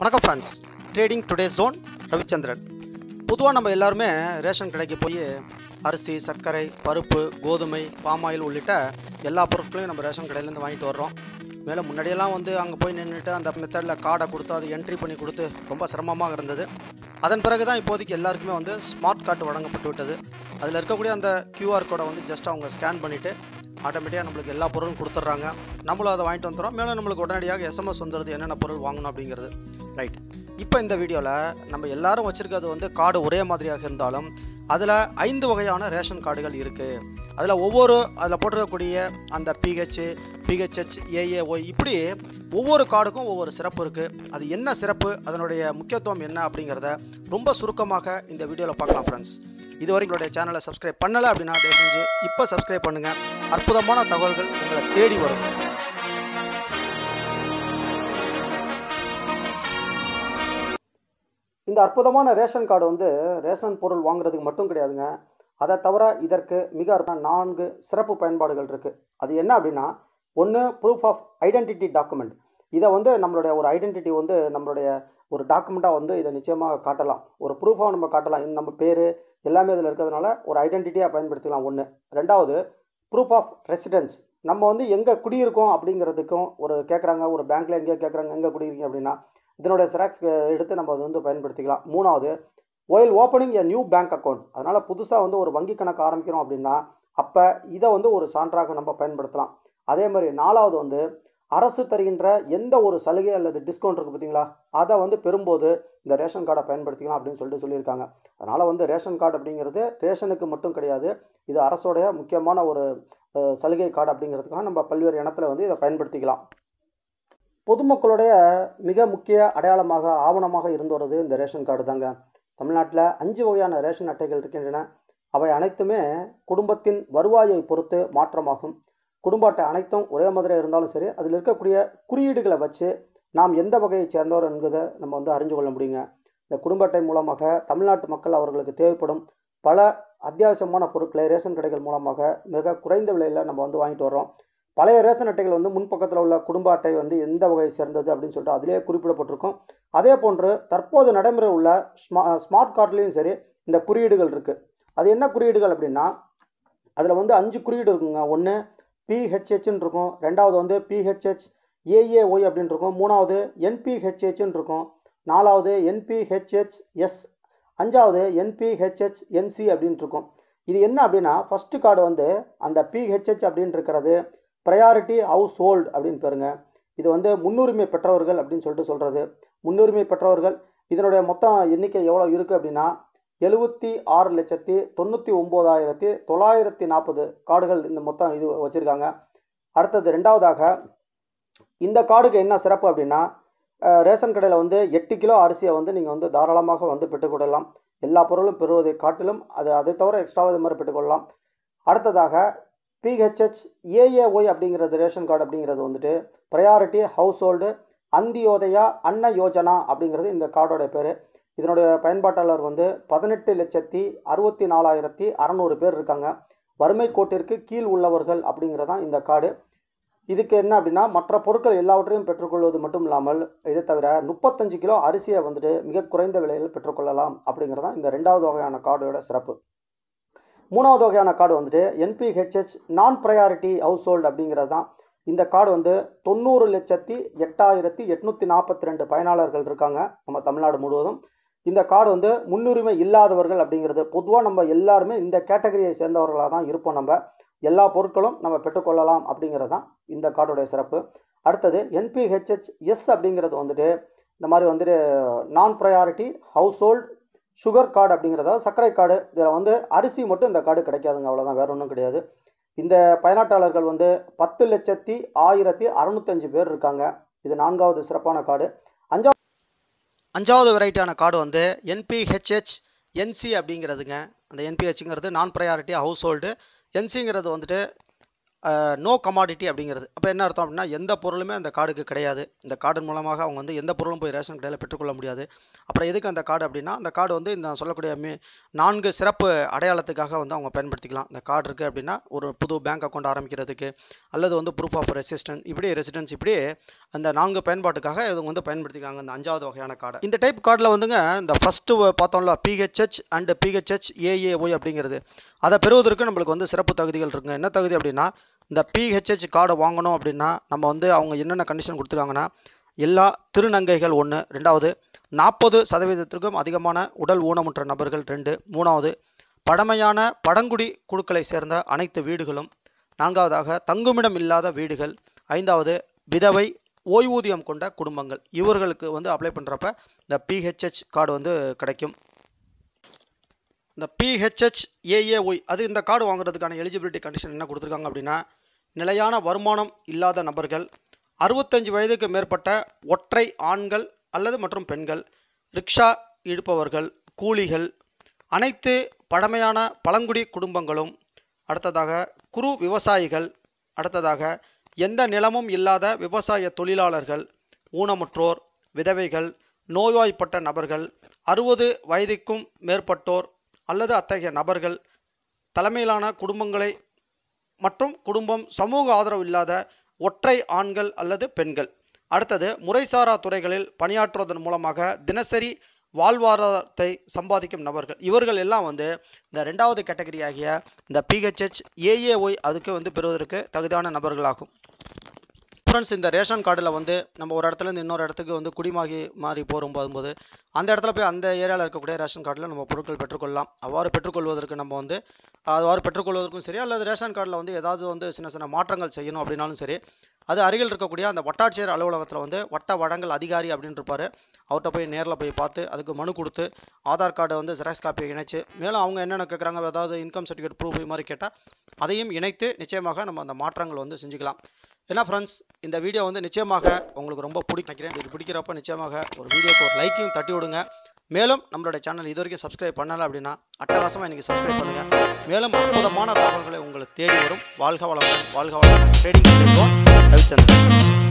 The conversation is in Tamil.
வணக்கம் friends trading today zone Ravichandran பொதுவாக நம்ம எல்லாருமே ரேஷன் கடைக்கு போய் அரிசி சர்க்கரை பருப்பு கோதுமை பாம் ஆயில் உள்ளிட்ட எல்லா பொருட்களையும் நம்ம ரேஷன் கடையிலேருந்து வாங்கிட்டு வர்றோம் மேலே முன்னாடியெல்லாம் வந்து அங்கே போய் நின்றுட்டு அந்த மெத்தடில் கார்டை கொடுத்து அது என்ட்ரி பண்ணி கொடுத்து ரொம்ப சிரமமாக இருந்தது அதன் பிறகு தான் இப்போதைக்கு எல்லாருக்குமே வந்து ஸ்மார்ட் கார்டு வழங்கப்பட்டு விட்டது அதில் இருக்கக்கூடிய அந்த கியூஆர் கோடை வந்து ஜஸ்ட் அவங்க ஸ்கேன் பண்ணிவிட்டு ஆட்டோமேட்டிக்காக நம்மளுக்கு எல்லா பொருளும் கொடுத்துட்றாங்க நம்மளும் அதை வாங்கிட்டு வந்துடுறோம் மேலும் நம்மளுக்கு உடனடியாக எஸ்எம்எஸ் வந்துடுது என்னென்ன பொருள் வாங்கணும் அப்படிங்கிறது ரைட் இப்போ இந்த வீடியோவில் நம்ம எல்லாரும் வச்சுருக்கிறது வந்து கார்டு ஒரே மாதிரியாக இருந்தாலும் அதில் ஐந்து வகையான ரேஷன் கார்டுகள் இருக்குது அதில் ஒவ்வொரு அதில் போட்டிருக்கக்கூடிய அந்த பிஹெச் பிஹெச்ஹெச் ஏஏஓ இப்படி ஒவ்வொரு கார்டுக்கும் ஒவ்வொரு சிறப்பு இருக்குது அது என்ன சிறப்பு அதனுடைய முக்கியத்துவம் என்ன அப்படிங்கிறத ரொம்ப சுருக்கமாக இந்த வீடியோவில் பார்க்கலாம் ஃப்ரெண்ட்ஸ் இது வரைக்கும் எங்களுடைய சேனலை சப்ஸ்கிரைப் பண்ணலை அப்படின்னா தயவு செஞ்சு இப்போ சப்ஸ்கிரைப் பண்ணுங்கள் அற்புதமான தகவல்கள் உங்களை தேடி வரும் இந்த அற்புதமான ரேஷன் கார்டு வந்து ரேஷன் பொருள் வாங்குறதுக்கு மட்டும் கிடையாதுங்க அதை தவிர இதற்கு மிக நான்கு சிறப்பு பயன்பாடுகள் இருக்குது அது என்ன அப்படின்னா ஒன்று ப்ரூஃப் ஆஃப் ஐடென்டிட்டி டாக்குமெண்ட் இதை வந்து நம்மளுடைய ஒரு ஐடென்டிட்டி வந்து நம்மளுடைய ஒரு டாக்குமெண்ட்டாக வந்து இதை நிச்சயமாக காட்டலாம் ஒரு ப்ரூஃபாக நம்ம காட்டலாம் நம்ம பேர் எல்லாமே இதில் இருக்கிறதுனால ஒரு ஐடென்டிட்டியாக பயன்படுத்திக்கலாம் ஒன்று ரெண்டாவது ப்ரூஃப் ஆஃப் ரெசிடென்ஸ் நம்ம வந்து எங்கே குடியிருக்கோம் அப்படிங்கிறதுக்கும் ஒரு கேட்குறாங்க ஒரு பேங்க்கில் எங்கேயோ கேட்குறாங்க எங்கே குடியிருக்கீங்க அப்படின்னா இதனுடைய சிராக்ஸ் எடுத்து நம்ம அதை வந்து பயன்படுத்திக்கலாம் மூணாவது ஒயில் opening a new bank account அதனால் புதுசாக வந்து ஒரு வங்கி கணக்கு ஆரம்பிக்கிறோம் அப்படின்னா அப்போ இதை வந்து ஒரு சான்றாக நம்ம பயன்படுத்தலாம் அதே மாதிரி நாலாவது வந்து அரசு தருகின்ற எந்த ஒரு சலுகை அல்லது டிஸ்கவுண்ட் இருக்குது பார்த்தீங்களா அதை வந்து பெறும்போது இந்த ரேஷன் கார்டை பயன்படுத்திக்கலாம் அப்படின்னு சொல்லிட்டு சொல்லியிருக்காங்க அதனால் வந்து ரேஷன் கார்டு அப்படிங்கிறது ரேஷனுக்கு மட்டும் கிடையாது இது அரசோடைய முக்கியமான ஒரு சலுகை கார்டு அப்படிங்கிறதுக்காக நம்ம பல்வேறு இனத்தில் வந்து இதை பயன்படுத்திக்கலாம் பொதுமக்களுடைய மிக முக்கிய அடையாளமாக ஆவணமாக இருந்து வருது இந்த ரேஷன் கார்டு தாங்க தமிழ்நாட்டில் அஞ்சு வகையான ரேஷன் அட்டைகள் இருக்கின்றன அவை அனைத்துமே குடும்பத்தின் வருவாயை பொறுத்து மாற்றமாகும் குடும்ப அட்டை அனைத்தும் ஒரே மாதிரி இருந்தாலும் சரி அதில் இருக்கக்கூடிய குறியீடுகளை வச்சு நாம் எந்த வகையை சேர்ந்தோர் என்பதை நம்ம வந்து அறிஞ்சு கொள்ள முடியுங்க இந்த குடும்ப அட்டை மூலமாக தமிழ்நாட்டு மக்கள் அவர்களுக்கு தேவைப்படும் பல அத்தியாவசியமான பொருட்களை ரேஷன் கடைகள் மூலமாக மிக குறைந்த விலையில் நம்ம வந்து வாங்கிட்டு வரோம் பழைய ரேஷன் அட்டைகள் வந்து முன்பக்கத்தில் உள்ள குடும்ப அட்டை வந்து எந்த வகையை சேர்ந்தது அப்படின்னு சொல்லிட்டு அதிலே குறிப்பிடப்பட்டிருக்கும் அதே போன்று தற்போது நடைமுறை உள்ள ஸ்மா ஸ்மார்ட் கார்ட்லேயும் சரி இந்த குறியீடுகள் இருக்குது அது என்ன குறியீடுகள் அப்படின்னா அதில் வந்து அஞ்சு குறியீடு இருக்குங்க ஒன்று பிஹெச்ஹெச்னு இருக்கும் ரெண்டாவது வந்து பிஹெச்ஹெச் ஏஏஒய் e அப்படின்னு இருக்கும் மூணாவது என்பிஹெச்ஹெச்னு இருக்கும் நாலாவது என்பிஹெச்ஹெச் எஸ் அஞ்சாவது என்பிஹெச்ஹெச் என்சி அப்படின்ட்டு இருக்கும் இது என்ன அப்படின்னா ஃபஸ்ட்டு கார்டு வந்து அந்த பிஹெச்ஹெச் அப்படின்னு இருக்கிறது ப்ரையாரிட்டி ஹவுஸ் ஹோல்டு அப்படின்னு பாருங்க இது வந்து முன்னுரிமை பெற்றவர்கள் அப்படின்னு சொல்லிட்டு சொல்கிறது முன்னுரிமை பெற்றவர்கள் இதனுடைய மொத்தம் எண்ணிக்கை எவ்வளோ இருக்குது அப்படின்னா எழுபத்தி ஆறு லட்சத்தி தொண்ணூற்றி ஒம்போதாயிரத்தி தொள்ளாயிரத்தி நாற்பது கார்டுகள் இந்த மொத்தம் இது வச்சுருக்காங்க அடுத்தது ரெண்டாவதாக இந்த கார்டுக்கு என்ன சிறப்பு அப்படின்னா ரேஷன் கடையில் வந்து எட்டு கிலோ அரிசியை வந்து நீங்கள் வந்து தாராளமாக வந்து பெற்றுக்கொள்ளலாம் எல்லா பொருளும் பெறுவதை காட்டிலும் அது அதை தவிர எக்ஸ்ட்ராவாக இது மாதிரி பெற்றுக்கொள்ளலாம் அடுத்ததாக பிஹெச்ஹெச் ஏஏஒய் அப்படிங்கிறது ரேஷன் கார்டு அப்படிங்கிறது வந்துட்டு ப்ரையாரிட்டி ஹவுஸ் ஹோல்டு அந்தியோதயா அன்ன யோஜனா அப்படிங்கிறது இந்த கார்டோடைய பேர் இதனுடைய பயன்பாட்டாளர் வந்து பதினெட்டு லட்சத்தி அறுபத்தி நாலாயிரத்தி அறநூறு பேர் இருக்காங்க வறுமை கோட்டிற்கு கீழ் உள்ளவர்கள் அப்படிங்கிறதான் இந்த கார்டு இதுக்கு என்ன அப்படின்னா மற்ற பொருட்கள் எல்லாவற்றையும் பெற்றுக்கொள்வது மட்டும் இல்லாமல் இதை தவிர முப்பத்தஞ்சு கிலோ அரிசியை வந்துட்டு மிக குறைந்த விலையில் பெற்றுக்கொள்ளலாம் அப்படிங்கிறதான் இந்த ரெண்டாவது வகையான கார்டோட சிறப்பு மூணாவது வகையான கார்டு வந்துட்டு என்பிஹெச்ஹெச் நான் ப்ரையாரிட்டி ஹவுஸ் ஹோல்டு அப்படிங்கிறது தான் இந்த கார்டு வந்து தொண்ணூறு லட்சத்தி எட்டாயிரத்தி எட்நூற்றி நாற்பத்தி ரெண்டு பயனாளர்கள் இருக்காங்க நம்ம தமிழ்நாடு முழுவதும் இந்த கார்டு வந்து முன்னுரிமை இல்லாதவர்கள் அப்படிங்கிறது பொதுவாக நம்ம எல்லாருமே இந்த கேட்டகரியை சேர்ந்தவர்களாக தான் இருப்போம் நம்ம எல்லா பொருட்களும் நம்ம பெற்றுக்கொள்ளலாம் அப்படிங்கிறது தான் இந்த கார்டுடைய சிறப்பு அடுத்தது என்பிஹெச்ஹெச் எஸ் அப்படிங்கிறது வந்துட்டு இந்த மாதிரி வந்துட்டு நான் priority household sugar card அப்படிங்கிறத சர்க்கரை கார்டு இதில் வந்து அரிசி மட்டும் இந்த கார்டு கிடைக்காதுங்க அவ்வளோதான் வேறு ஒன்றும் கிடையாது இந்த பயனாட்டாளர்கள் வந்து பத்து லட்சத்தி ஆயிரத்தி அறுநூத்தஞ்சு பேர் இருக்காங்க இது நான்காவது சிறப்பான கார்டு அஞ்சாவது அஞ்சாவது வெரைட்டியான கார்டு வந்து என்பிஹெச்ஹெச் என்சி அப்படிங்கிறதுங்க அந்த என்பிஹெச்ங்கிறது நான் ப்ரையாரிட்டி ஹவுஸ் ஹோல்டு என்சிங்கிறது வந்துட்டு நோ கமாடிட்டி அப்படிங்கிறது அப்போ என்ன அர்த்தம் அப்படின்னா எந்த பொருளுமே அந்த கார்டுக்கு கிடையாது இந்த கார்டு மூலமாக அவங்க வந்து எந்த பொருளும் போய் ரேஷன் கடையில் பெற்றுக்கொள்ள முடியாது அப்புறம் எதுக்கு அந்த கார்டு அப்படின்னா அந்த கார்டு வந்து இந்த சொல்லக்கூடிய மீ நான்கு சிறப்பு அடையாளத்துக்காக வந்து அவங்க பயன்படுத்திக்கலாம் இந்த கார்டு இருக்குது அப்படின்னா ஒரு புது பேங்க் அக்கௌண்ட் ஆரம்பிக்கிறதுக்கு அல்லது வந்து ப்ரூஃப் ஆஃப் ரெசிஸ்டன்ஸ் இப்படி ரெசிடென்ஸ் இப்படி அந்த நான்கு பயன்பாட்டுக்காக இவங்க வந்து பயன்படுத்திக்காங்க இந்த அஞ்சாவது வகையான கார்டு இந்த டைப் கார்டில் வந்துங்க இந்த ஃபஸ்ட்டு பார்த்தோம்ல பிஹெச்ஹெச் அண்டு பிஹெச்ஹெச் ஏஏஓ அப்படிங்கிறது அதை பெறுவதற்கு நம்மளுக்கு வந்து சிறப்பு தகுதிகள் இருக்குங்க என்ன தகுதி அப்படின்னா இந்த பிஹெச்ஹெச் கார்டை வாங்கணும் அப்படின்னா நம்ம வந்து அவங்க என்னென்ன கண்டிஷன் கொடுத்துருக்காங்கன்னா எல்லா திருநங்கைகள் ஒன்று ரெண்டாவது நாற்பது சதவீதத்திற்கும் அதிகமான உடல் ஊனமுற்ற நபர்கள் ரெண்டு மூணாவது பழமையான பழங்குடி குழுக்களை சேர்ந்த அனைத்து வீடுகளும் நான்காவதாக தங்குமிடம் இல்லாத வீடுகள் ஐந்தாவது விதவை ஓய்வூதியம் கொண்ட குடும்பங்கள் இவர்களுக்கு வந்து அப்ளை பண்ணுறப்ப இந்த பிஹெச்ஹெச் கார்டு வந்து கிடைக்கும் இந்த பிஹெச்ஹெச் ஏஏஒய் அது இந்த கார்டு வாங்குறதுக்கான எலிஜிபிலிட்டி கண்டிஷன் என்ன கொடுத்துருக்காங்க அப்படின்னா நிலையான வருமானம் இல்லாத நபர்கள் அறுபத்தஞ்சு வயதுக்கு மேற்பட்ட ஒற்றை ஆண்கள் அல்லது மற்றும் பெண்கள் ரிக்ஷா இழுப்பவர்கள் கூலிகள் அனைத்து பழமையான பழங்குடி குடும்பங்களும் அடுத்ததாக குறு விவசாயிகள் அடுத்ததாக எந்த நிலமும் இல்லாத விவசாய தொழிலாளர்கள் ஊனமுற்றோர் விதவைகள் நோய்வாய்ப்பட்ட நபர்கள் அறுபது வயதுக்கும் மேற்பட்டோர் அல்லது அத்தகைய நபர்கள் தலைமையிலான குடும்பங்களை மற்றும் குடும்பம் சமூக ஆதரவு இல்லாத ஒற்றை ஆண்கள் அல்லது பெண்கள் அடுத்தது முறைசாரா துறைகளில் பணியாற்றுவதன் மூலமாக தினசரி வாழ்வாதாரத்தை சம்பாதிக்கும் நபர்கள் இவர்கள் எல்லாம் வந்து இந்த ரெண்டாவது கேட்டகரி ஆகிய இந்த பிஹெச்ஹெச் ஏஏஒய் அதுக்கு வந்து பெறுவதற்கு தகுதியான நபர்களாகும் ஃப்ரெண்ட்ஸ் இந்த ரேஷன் கார்டில் வந்து நம்ம ஒரு இடத்துலேருந்து இன்னொரு இடத்துக்கு வந்து குடிமாகி மாறி போகிறோம் போகும்போது அந்த இடத்துல போய் அந்த ஏரியாவில் இருக்கக்கூடிய ரேஷன் கார்டில் நம்ம பொருட்கள் பெற்றுக்கொள்ளலாம் அவ்வாறு பெற்றுக்கொள்வதற்கு நம்ம வந்து அவ்வாறு பெற்றுக்கொள்வதற்கும் சரி அல்லது ரேஷன் கார்டில் வந்து ஏதாவது வந்து சின்ன சின்ன மாற்றங்கள் செய்யணும் அப்படின்னாலும் சரி அது அருகில் இருக்கக்கூடிய அந்த வட்டாட்சியர் அலுவலகத்தில் வந்து வட்ட வழங்கல் அதிகாரி அப்படின்னு இருப்பார் அவர்கிட்ட போய் நேரில் போய் பார்த்து அதுக்கு மனு கொடுத்து ஆதார் கார்டை வந்து ஜெராக்ஸ் காப்பியை இணைச்சு மேலும் அவங்க என்னென்ன கேட்குறாங்க ஏதாவது இன்கம் சர்டிஃபிகேட் ப்ரூஃப் இது மாதிரி கேட்டால் அதையும் இணைத்து நிச்சயமாக நம்ம அந்த மாற்றங்கள் வந்து செஞ்சுக்கலாம் என்ன ஃப்ரெண்ட்ஸ் இந்த வீடியோ வந்து நிச்சயமாக உங்களுக்கு ரொம்ப பிடிக்கிறேன் இது பிடிக்கிறப்ப நிச்சயமாக ஒரு வீடியோக்கு ஒரு லைக்கையும் தட்டி விடுங்க மேலும் நம்மளோட சேனல் இது வரைக்கும் சப்ஸ்கிரைப் பண்ணலை அப்படின்னா அட்டகாசமாக இன்றைக்கி சப்ஸ்கிரைப் பண்ணுங்கள் மேலும் அற்புதமான தகவல்களை உங்களுக்கு தேடி வரும் வாழ்க வளம் வாழ்க வளம் ட்ரேடிங் ரவிச்சந்திரன்